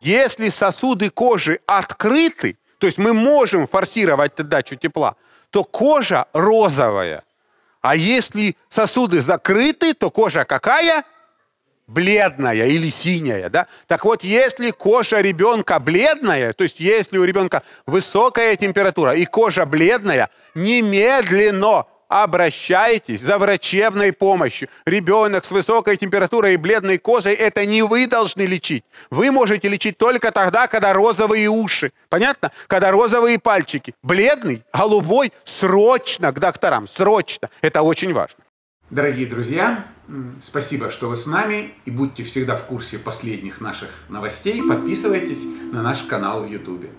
Если сосуды кожи открыты, то есть мы можем форсировать отдачу тепла, то кожа розовая. А если сосуды закрыты, то кожа какая? Бледная или синяя. Да? Так вот, если кожа ребенка бледная, то есть если у ребенка высокая температура и кожа бледная, немедленно обращайтесь за врачебной помощью. Ребенок с высокой температурой и бледной кожей – это не вы должны лечить. Вы можете лечить только тогда, когда розовые уши. Понятно? Когда розовые пальчики. Бледный, голубой – срочно к докторам, срочно. Это очень важно. Дорогие друзья, спасибо, что вы с нами. И будьте всегда в курсе последних наших новостей. Подписывайтесь на наш канал в YouTube.